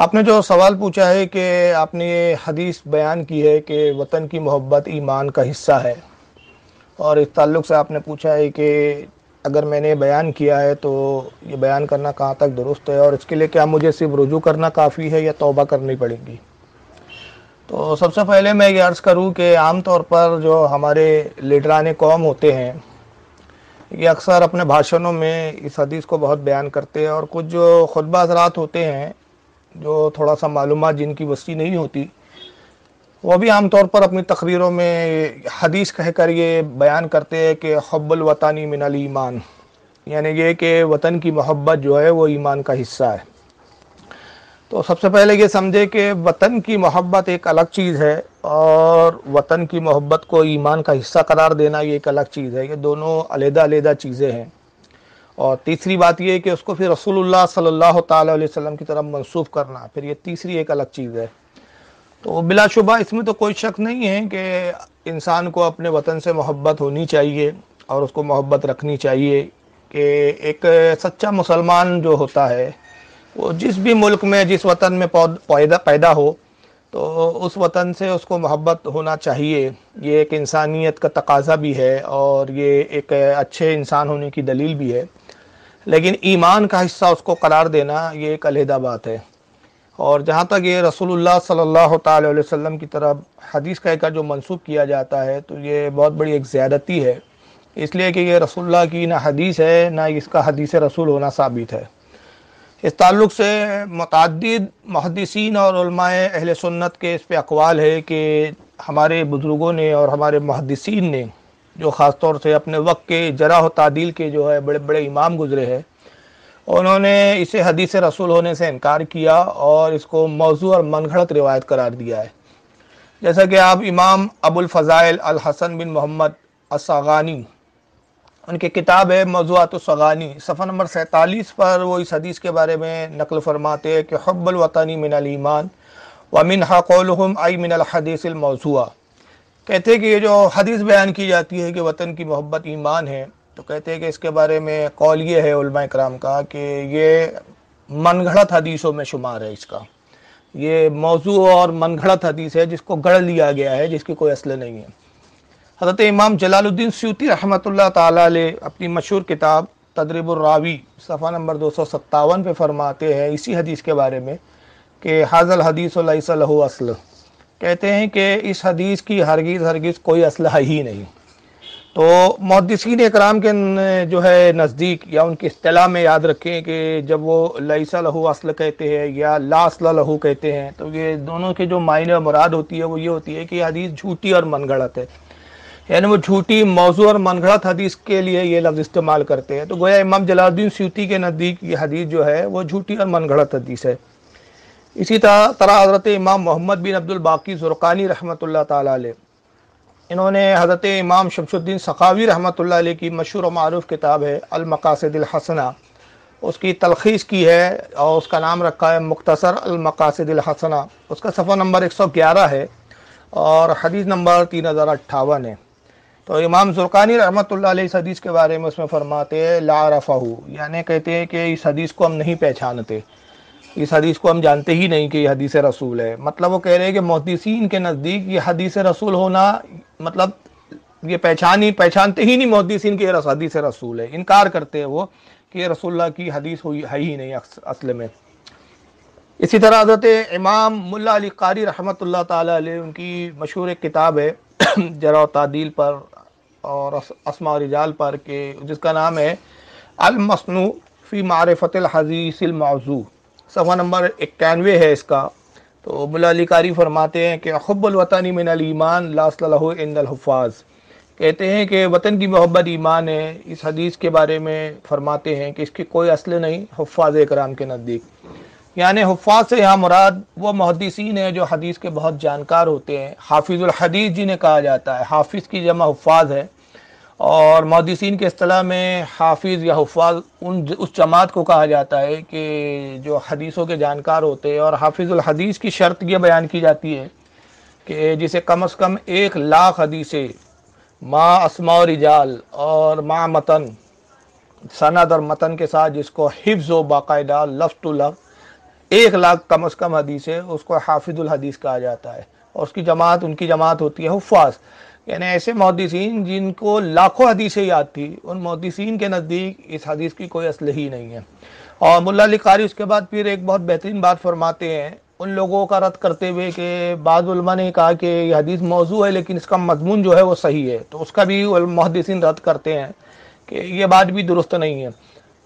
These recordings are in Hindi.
आपने जो सवाल पूछा है कि आपने ये हदीस बयान की है कि वतन की मोहब्बत ईमान का हिस्सा है और इस ताल्लुक़ से आपने पूछा है कि अगर मैंने बयान किया है तो ये बयान करना कहाँ तक दुरुस्त है और इसके लिए क्या मुझे सिर्फ रुजू करना काफ़ी है या तौबा करनी पड़ेगी तो सबसे पहले मैं ये अर्ज़ करूँ कि आम तौर पर जो हमारे लीडरान कौम होते हैं ये अक्सर अपने भाषणों में इस हदीस को बहुत बयान करते हैं और कुछ जो खुतबा हजरात होते हैं जो थोड़ा सा मालूम जिनकी वसी नहीं होती वो भी आमतौर पर अपनी तकरीरों में हदीस कहकर ये बयान करते हैं कि हब्बल वतानी मिनल ईमान यानी ये कि वतन की मोहब्बत जो है वो ईमान का हिस्सा है तो सबसे पहले ये समझे कि वतन की मोहब्बत एक अलग चीज़ है और वतन की मोहब्बत को ईमान का हिस्सा करार देना ये एक अलग चीज़ है ये दोनों अलहदा अलहदा चीज़ें हैं और तीसरी बात यह है कि उसको फिर रसूलुल्लाह सल्लल्लाहु अलैहि वसल्लम की तरफ मनसूब करना फिर ये तीसरी एक अलग चीज़ है तो बिलाशुबा इसमें तो कोई शक नहीं है कि इंसान को अपने वतन से मोहब्बत होनी चाहिए और उसको मोहब्बत रखनी चाहिए कि एक सच्चा मुसलमान जो होता है वो जिस भी मुल्क में जिस वतन में पैदा पैदा हो तो उस वतन से उसको मोहब्बत होना चाहिए ये एक इंसानियत का तकाजा भी है और ये एक अच्छे इंसान होने की दलील भी है लेकिन ईमान का हिस्सा उसको करार देना ये एक अलहदा बात है और जहाँ तक ये रसूलुल्लाह सल्लल्लाहु अलैहि वसल्लम की तरफ हदीस का एक जो मनसूब किया जाता है तो ये बहुत बड़ी एक ज़्यादती है इसलिए कि ये रसूलुल्लाह की ना हदीस है ना इसका हदीस रसूल होना साबित है इस ताल्लुक़ से मतद महदसिन और अहल सुन्नत के इस पर अकवाल है कि हमारे बुज़ुर्गों ने और हमारे महदसिन ने जो ख़ास तौर से अपने वक्त के जरा तादील के जो है बड़े बड़े इमाम गुजरे हैं उन्होंने इसे हदीस रसूल होने से इनकार किया और इसको मौजू और मनगढ़त रिवायत करार दिया है जैसा कि आप इमाम अबुलफ़ाइल हसन बिन मोहम्मद असागानी उनकी किताब है मौजूआत सगानी सफ़र नंबर सैंतालीस पर वो इस हदीस के बारे में नकल फरमाते हैं कि हब्बल वतनी ईमान व मिन हक़ोलहम आई मिनल हदीस मौजूआ कहते हैं कि ये जो हदीस बयान की जाती है कि वतन की मोहब्बत ईमान है तो कहते हैं कि इसके बारे में कौल ये है कराम का कि ये मनगढ़त हदीसों में शुमार है इसका ये मौजू और मनगढ़त हदीस है जिसको गढ़ लिया गया है जिसकी कोई असल नहीं है हजरत इमाम जलालुद्दीन सूती रहमत ताली अपनी मशहूर किताब तदरीबरावी सफ़ा नंबर दो सौ सत्तावन पर फरमाते हैं इसी हदीस के बारे में कि हाजल हदीस असल कहते हैं कि इस हदीस की हरगिज़ हरगिज़ कोई असलह ही नहीं तो मुहदसिन कराम के जो है नज़दीक या उनकी अतलाह में याद रखें कि जब वो लईसा लहू असल कहते हैं या ला असल लहू कहते हैं तो ये दोनों के जो मायने और मुराद होती है वो ये होती है कि हदीस झूठी और मनगढ़त है यानी वो झूठी मौजू और मनगढ़त हदीस के लिए ये लफ्ज़ इस्तेमाल करते हैं तो गोया इमाम जलाउद्दीन सूती के नज़दीक ये हदीस जो है वो झूठी और मनगढ़त हदीस है इसी तरह तरह हज़रत इमाम मोहम्मद बिन अब्दुल बाकी ज़ुरकानी रहमत ला इन्होंने हज़रत इमाम शमशुद्दीन सखावी रहमत ला की मशहूर और मरूफ़ किताब है अलमकासदलहसना उसकी तलखीस की है और उसका नाम रखा है मुख्तसर अलमकासदलहसना उसका सफ़र नंबर एक सौ ग्यारह है और हदीस नंबर तीन हज़ार अट्ठावन है तो इमाम जुर्कानी रहमत ला इस हदीस के बारे में उसमें फरमाते ला रफा यानी कहते हैं कि इस हदीस को हम नहीं पहचानते इस हदीस को हम जानते ही नहीं कि यह हदीस रसूल है मतलब वो कह रहे हैं कि मोहदसिन के नज़दीक ये हदीस रसूल होना मतलब ये पहचान ही पहचानते ही नहीं मोहदसिन के हदीस रसूल है इनकार करते हैं वो कि रसोल्ला की हदीस हुई है ही नहीं असल में इसी तरह हजरत इमाम मुल्ला अली कारी ताला अलैह उनकी मशहूर किताब है जरा तादील पर और असमा रिजाल पर के जिसका नाम है अलमसनू फ़ी मारफ़त हदीस मौजू सवा नंबर इक्यानवे है इसका तो कारी फरमाते हैं कि मिनल ईमान मिनलईमान लासलहफ़ाज़ कहते हैं कि वतन की मोहब्बत ईमान है इस हदीस के बारे में फरमाते हैं कि इसकी कोई असल नहीं हफ़ाज कराम के नज़दीक यानी हफ़ाज से यहाँ मुराद वह मुहदसिन है जो हदीस के बहुत जानकार होते हैं हाफिज़ुल हदीस जिन्हें कहा जाता है हाफिज़ की जमा हफ़ाज है और मदसिन के अतलाह में हाफिज़ या हफाज उन उस जमात को कहा जाता है कि जो हदीसों के जानकार होते हैं और हदीस की शर्त यह बयान की जाती है कि जिसे कम अज़ कम एक लाख हदीसें माँ असमा और रिजाल और माँ मतन सनद और मतन के साथ जिसको हिफ्ज़ व बाकायदा लफ टू लफ एक लाख कम अज़ कम हदीसें उसको हाफिजुल हदीस कहा जाता है और उसकी जमात उनकी जमात होती है हफाज यानी ऐसे मोहदसिन जिनको लाखों हदीसें याद थी उन मोहदसिन के नज़दीक इस हदीस की कोई असल ही नहीं है और मुला कारी उसके बाद फिर एक बहुत बेहतरीन बात फरमाते हैं उन लोगों का रद्द करते हुए कि बाद ने कहा कि यह हदीस मौजू है लेकिन इसका मजमून जो है वो सही है तो उसका भी मोहदसिन रद्द करते हैं कि ये बात भी दुरुस्त नहीं है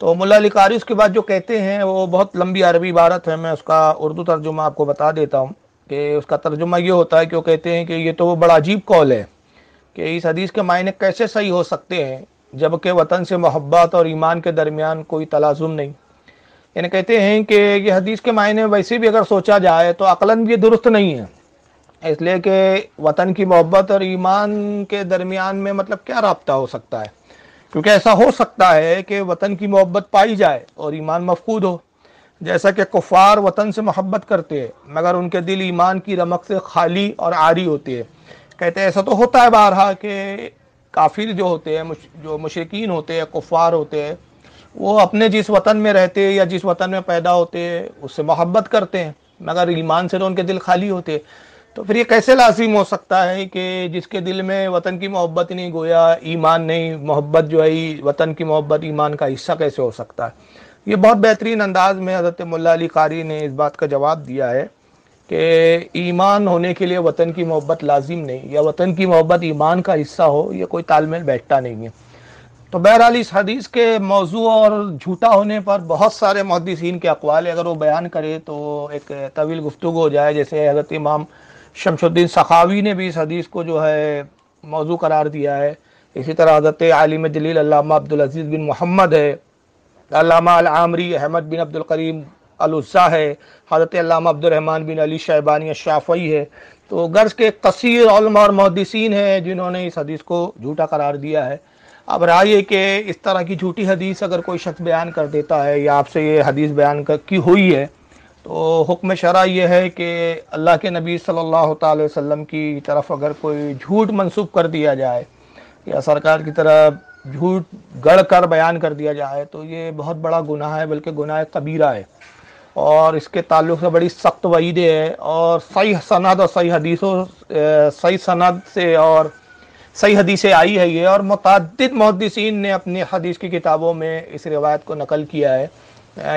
तो मुला कारी उसके बाद जो कहते हैं वो बहुत लंबी अरबी इबारत है मैं उसका उर्दू तर्जुमा आपको बता देता हूँ कि उसका तर्जुमा ये होता है कि वो कहते हैं कि ये तो बड़ा अजीब कॉल है कि इस हदीस के मायने कैसे सही हो सकते हैं जबकि वतन से मोहब्बत और ईमान के दरमियान कोई तलाजुम नहीं यानी कहते हैं कि ये हदीस के मायने वैसे भी अगर सोचा जाए तो अकलन भी दुरुस्त नहीं है इसलिए कि वतन की मोहब्बत और ईमान के दरमियान में मतलब क्या रबता हो सकता है क्योंकि ऐसा हो सकता है कि वतन की मोहब्बत पाई जाए और ईमान मफकूद हो जैसा कि कुफ़ार वतन से मोहब्बत करते हैं मगर उनके दिल ईमान की रमक से खाली और आरी होती है कहते हैं ऐसा तो होता है बारहा कि काफिर जो होते हैं जो मुशरकिन होते हैं कुफ़ार होते हैं वो अपने जिस वतन में रहते हैं या जिस वतन में पैदा होते हैं उससे मोहब्बत करते हैं मगर ईमान से तो उनके दिल खाली होते तो फिर ये कैसे लाजिम हो सकता है कि जिसके दिल में वतन की मोहब्बत नहीं गोया ईमान नहीं मोहब्बत जो है वतन की मोहब्बत ईमान का हिस्सा कैसे हो सकता है ये बहुत बेहतरीन अंदाज में हज़रत मुल्ला अली कारी ने इस बात का जवाब दिया है कि ईमान होने के लिए वतन की मोहब्बत लाजिम नहीं या वतन की मोहब्बत ईमान का हिस्सा हो यह कोई तालमेल बैठता नहीं है तो बहरहाल इस हदीस के मौजू और झूठा होने पर बहुत सारे मुहदसिन के अकवाल अगर वो बयान करें तो एक तवील गुफ्तु हो जाए जैसे हजरत इमाम शमशुद्दीन सखावी ने भी इस हदीस को जो है मौजू करार दिया है इसी तरह हजरत आलिम जलील अब्दुल अजीज़ बिन मोहम्मद है अल आमरी अहमद बिन अब्दुल करीम अलुस्सा है हज़रत अब्दुलरहमान बिन अली शैबानी शाफई है तो गर्ज के कसर और महदसिन हैं जिन्होंने इस हदीस को झूठा करार दिया है अब राय है कि इस तरह की झूठी हदीस अगर कोई शख्स बयान कर देता है या आपसे ये हदीस बयान कर की हुई है तो हुक्म शरा यह है कि अल्लाह के नबी सल्लल्लाहु अलैहि वसल्लम की तरफ अगर कोई झूठ मनसूब कर दिया जाए या सरकार की तरफ झूठ गढ़ कर बयान कर दिया जाए तो ये बहुत बड़ा गुनाह है बल्कि गुनाह कबीरा है और इसके ताल्लुक से बड़ी सख्त वहीदे हैं और सही सनद और सही हदीसों सही सनद से और सही हदीसें आई है ये और मतद मुहदसिन ने अपनी हदीस की किताबों में इस रिवायत को नकल किया है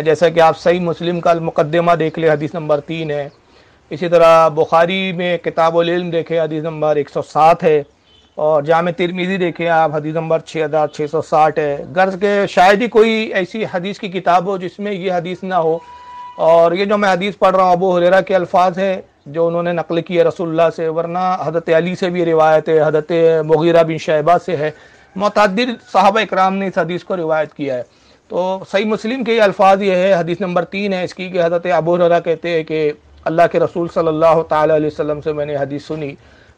जैसा कि आप सही मुस्लिम का मुकदमा देख लें हदीस नंबर तीन है इसी तरह बुखारी में इल्म देखें हदीस नंबर एक सौ सात है और जाम तिरमीज़ी देखें आप हदीस नंबर छः हज़ार छः सौ साठ है गर्ज के शायद ही कोई ऐसी हदीस की किताब हो जिसमें ये हदीस ना हो और ये जो मैं हदीस पढ़ रहा हूँ अबू हुरेरा के अल्फाज है जो उन्होंने नकल किया रसोल्ला से वरना हजरत अली से भी रिवायत है हजरत मुगीरा बिन शहबा से है मतदर साहब इक्राम ने इस हदीस को रिवायत किया है तो सही मुस्लिम के अल्फाज ये है हदीस नंबर तीन है इसकी कि हजरत अबू हुरेरा कहते हैं कि अल्लाह के रसूल सल्लल्लाहु अलैहि वसल्लम से मैंने हदीस सुनी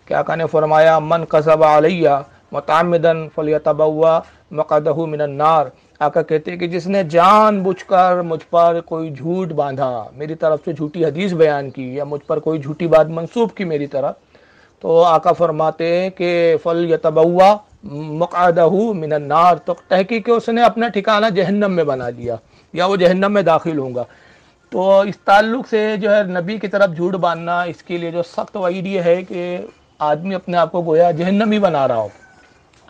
कि आका ने फरमाया मन कसब अलैया मतमदन फलिया तबा मकदह मिनन्नार आका कहते हैं कि जिसने जान बुझ कर मुझ पर कोई झूठ बांधा मेरी तरफ से झूठी हदीस बयान की या मुझ पर कोई झूठी बात मंसूब की मेरी तरफ तो आका फरमाते हैं कि फल यतबवा मकादहू मिनन्नार तो तहकी के उसने अपना ठिकाना जहन्नम में बना लिया या वो जहन्नम में दाखिल होगा तो इस ताल्लुक से जो है नबी की तरफ झूठ बांधना इसके लिए जो सख्त वईद ये है कि आदमी अपने आप को गोया जहन्नम ही बना रहा हो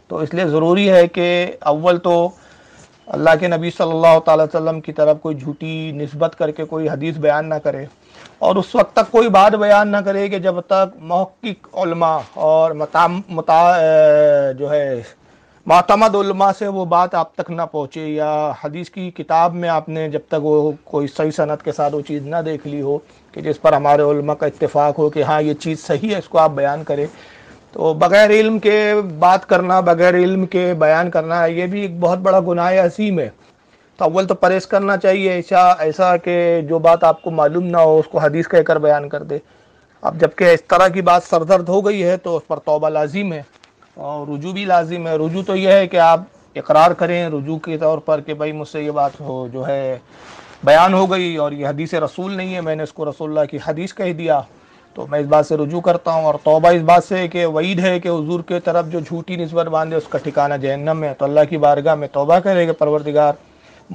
तो इसलिए ज़रूरी है कि अव्वल तो अल्लाह के नबी सल्लल्लाहु अलैहि वसल्लम की तरफ कोई झूठी नस्बत करके कोई हदीस बयान ना करे और उस वक्त तक कोई बात बयान ना करे कि जब तक महक्मा और मता, मता जो है मातमद उलमा से वो बात आप तक ना पहुँचे या हदीस की किताब में आपने जब तक वो कोई सही सनत के साथ वो चीज़ ना देख ली हो कि जिस पर हमारे उलमा का इत्तेफाक हो कि हाँ ये चीज़ सही है इसको आप बयान करें तो बग़ैर इल्म के बात करना बग़ैर इल्म के बयान करना ये भी एक बहुत बड़ा गुनाह असीम है तो अव्वल तो परहेज़ करना चाहिए ऐसा ऐसा कि जो बात आपको मालूम ना हो उसको हदीस कहकर बयान कर दे अब जबकि इस तरह की बात सरदर्द हो गई है तो उस पर तोबा लाजिम है और रुजू भी लाजिम है रुजू तो यह है कि आप इकरार करें रुजू के तौर पर कि भाई मुझसे ये बात हो जो है बयान हो गई और ये हदीस रसूल नहीं है मैंने इसको रसोल्ला की हदीस कह दिया तो मैं इस बात से रुजू करता हूँ और तोबा इस बात से कि वईद है कि हजूर के तरफ जो झूठी नस्बत बांधे उसका ठिकाना जहन्नम है तो अल्लाह की बारगाह में तोबा करेगा परवरदिगार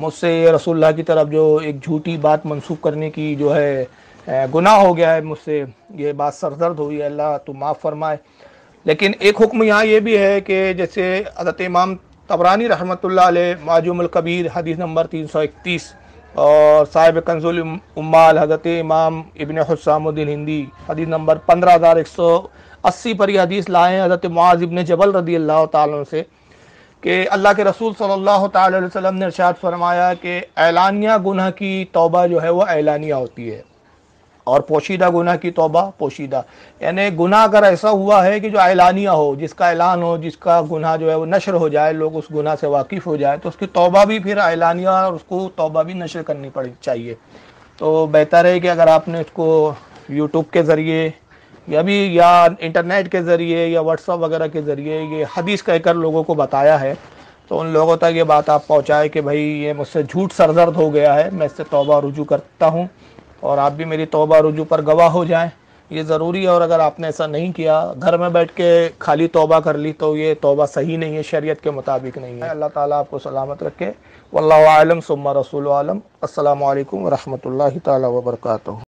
मुझसे रसोल्ला की तरफ जो एक झूठी बात मनसूख करने की जो है गुनाह हो गया है मुझसे ये बात सरदर्द हुई है अल्लाह तो माफ़ फरमाए लेकिन एक हुक्म यहाँ ये भी है कि जैसे हजरत इमाम तबरानी रहमत लाजुमकबीर हदीस नंबर तीन सौ इकतीस और साहिब कंजुल उम्माल हज़रत इमाम इबन हसामुद्दीन हिंदी हदीस नंबर पंद्रह हज़ार एक सौ अस्सी पर यह हदीस लाए हज़रत मुआज़ इबन जबल रदी अल्लाह तुम से कि अल्लाह के रसूल सल्लल्लाहु अलैहि वसल्लम ने इरशाद फरमाया कि एलानिया गुना की तौबा जो है वह एलानिया होती है और पोशीदा गुना की तोबा पोशीदा यानी गुना अगर ऐसा हुआ है कि जो ऐलानिया हो जिसका ऐलान हो जिसका गुना जो है वो नशर हो जाए लोग उस गुना से वाकिफ़ हो जाए तो उसकी तोबा भी फिर ऐलानिया और उसको तोबा भी नशर करनी पड़ चाहिए तो बेहतर है कि अगर आपने उसको यूट्यूब के ज़रिए या भी या इंटरनेट के ज़रिए या व्हाट्सअप वगैरह के ज़रिए ये हदीस कहकर लोगों को बताया है तो उन लोगों तक ये बात आप पहुँचाए कि भाई ये मुझसे झूठ सरदर्द हो गया है मैं इससे तोबा रुजू करता हूँ और आप भी मेरी तोबा रुजू पर गवाह हो जाएं ये ज़रूरी है और अगर आपने ऐसा नहीं किया घर में बैठ के खाली तोबा कर ली तो ये तोबा सही नहीं है शरीयत के मुताबिक नहीं है अल्लाह ताला आपको सलामत रखे वल्लम सुम्मा रसूल आलम असल वरहमल वर्का